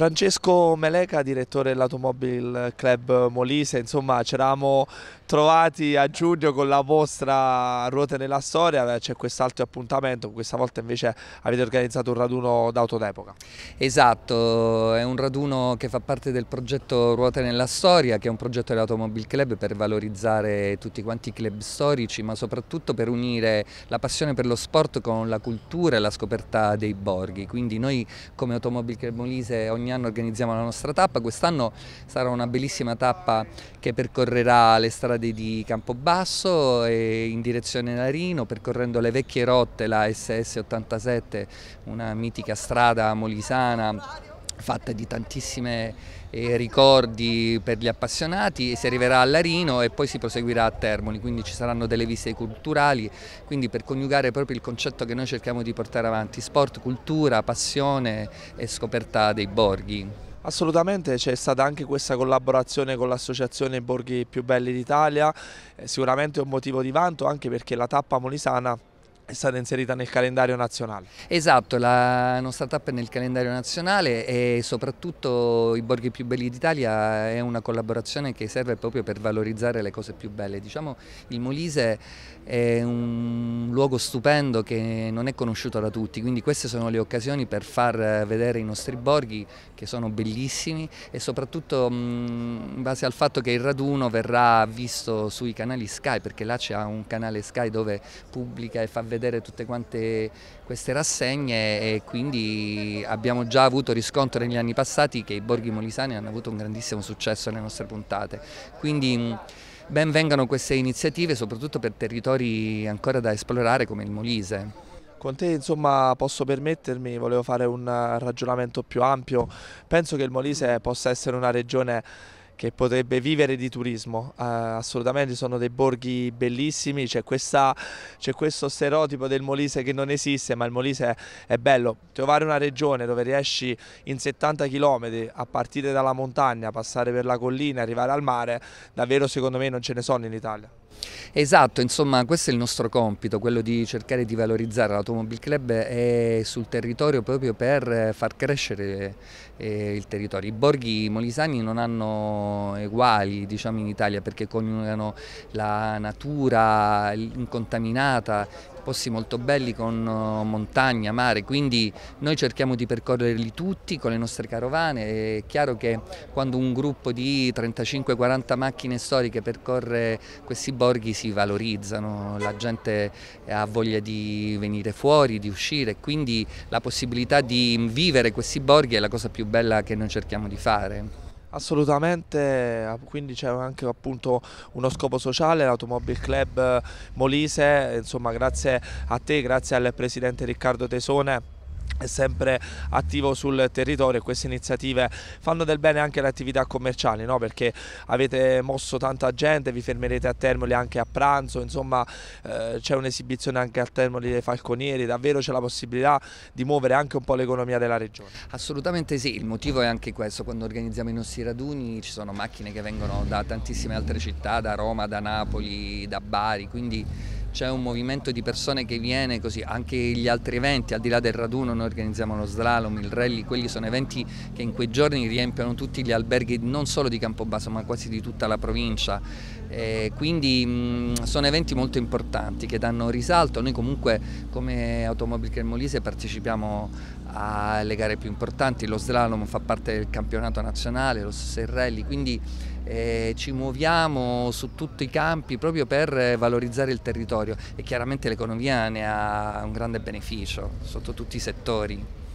Francesco Meleca, direttore dell'Automobile Club Molise, insomma c'eravamo trovati a giugno con la vostra Ruote nella Storia, c'è quest'altro appuntamento, questa volta invece avete organizzato un raduno d'auto d'epoca. Esatto, è un raduno che fa parte del progetto Ruote nella Storia, che è un progetto dell'Automobile Club per valorizzare tutti quanti i club storici, ma soprattutto per unire la passione per lo sport con la cultura e la scoperta dei borghi. Quindi noi come Automobile Club Molise ogni anno organizziamo la nostra tappa, quest'anno sarà una bellissima tappa che percorrerà le strade strade di Campobasso e in direzione Narino, percorrendo le vecchie rotte, la SS 87, una mitica strada molisana fatta di tantissimi eh, ricordi per gli appassionati, si arriverà a Larino e poi si proseguirà a Termoli, quindi ci saranno delle visite culturali, quindi per coniugare proprio il concetto che noi cerchiamo di portare avanti, sport, cultura, passione e scoperta dei borghi. Assolutamente c'è stata anche questa collaborazione con l'associazione Borghi più belli d'Italia, eh, sicuramente un motivo di vanto anche perché la tappa molisana è stata inserita nel calendario nazionale. Esatto, la nostra tappa è nel calendario nazionale e soprattutto i borghi più belli d'Italia è una collaborazione che serve proprio per valorizzare le cose più belle. Diciamo il Molise è un luogo stupendo che non è conosciuto da tutti, quindi queste sono le occasioni per far vedere i nostri borghi che sono bellissimi e soprattutto mh, mm, in base al fatto che il raduno verrà visto sui canali Sky perché là c'è un canale Sky dove pubblica e fa vedere vedere tutte quante queste rassegne e quindi abbiamo già avuto riscontro negli anni passati che i borghi molisani hanno avuto un grandissimo successo nelle nostre puntate. Quindi mm, ben vengano queste iniziative soprattutto per territori ancora da esplorare come il Molise. Con te insomma posso permettermi, volevo fare un ragionamento più ampio, penso che il Molise possa essere una regione che potrebbe vivere di turismo, uh, assolutamente sono dei borghi bellissimi, c'è, questo stereotipo del Molise che non esiste, ma il Molise è, è, bello, trovare una regione dove riesci in 70 km a partire dalla montagna, passare per la collina, arrivare al mare, davvero secondo me non ce ne sono in Italia. Esatto, insomma questo è il nostro compito, quello di cercare di valorizzare l'Automobile Club e sul territorio proprio per far crescere eh, il territorio. I borghi molisani non hanno uguali diciamo, in Italia perché coniugano la natura incontaminata posti molto belli con oh, montagna, mare, quindi noi cerchiamo di percorrerli tutti con le nostre carovane. È chiaro che quando un gruppo di 35-40 macchine storiche percorre questi borghi si valorizzano, la gente ha voglia di venire fuori, di uscire, quindi la possibilità di vivere questi borghi è la cosa più bella che noi cerchiamo di fare. Assolutamente, eh, quindi c'è anche appunto uno scopo sociale, l'Automobile Club eh, Molise, insomma grazie a te, grazie al Presidente Riccardo Tesone è sempre attivo sul territorio e queste iniziative fanno del bene anche alle attività commerciali no? perché avete mosso tanta gente, vi fermerete a Termoli anche a pranzo, insomma eh, c'è un'esibizione anche a Termoli dei Falconieri, davvero c'è la possibilità di muovere anche un po' l'economia della regione. Assolutamente sì, il motivo è anche questo, quando organizziamo i nostri raduni ci sono macchine che vengono da tantissime altre città, da Roma, da Napoli, da Bari, quindi c'è un movimento di persone che viene così, anche gli altri eventi, al di là del raduno noi organizziamo lo slalom, il rally, quelli sono eventi che in quei giorni riempiono tutti gli alberghi non solo di Campobasso ma quasi di tutta la provincia, e quindi mh, sono eventi molto importanti che danno risalto, noi comunque come Automobil Cremolise partecipiamo alle gare più importanti, lo slalom fa parte del campionato nazionale, lo stesso il rally, quindi eh, ci muoviamo su tutti i campi proprio per valorizzare il territorio e chiaramente l'economia ne ha un grande beneficio sotto tutti i settori.